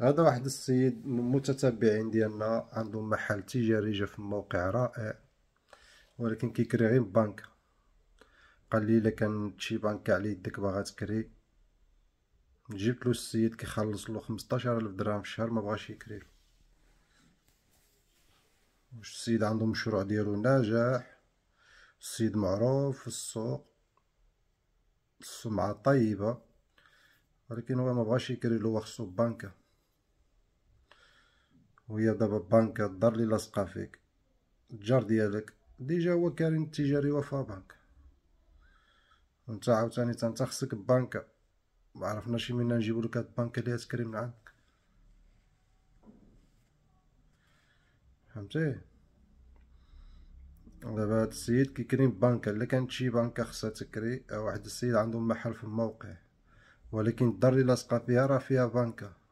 هذا واحد السيد متتبعين ديالنا عنده محل تجاري جا في موقع رائع ولكن كيكري غير بنك قال لي الا كان شي بنك على يدك باغا تكري جبت له السيد كيخلص له 15000 درهم في الشهر ما بغاش يكري واش السيد عنده مشروع ديالو ناجح السيد معروف في السوق السمعه طيبه ولكن هو ما بغاش يكري له خصو بنكه وهي دابا بنك الدار اللي لاصقه فيك الجار ديالك ديجا هو كريم التجاري وفا بنك وانت عاوتاني تنت خصك بنكة معرفناش منين نجيبو لك هاد البنكة اللي تكريم من عندك فهمتي دابا هاد السيد كيكري بنكة الا كانت شي بنكة خصها تكري واحد السيد عندهم محل في الموقع ولكن الدار اللي لاصقة فيها راه فيها بنكة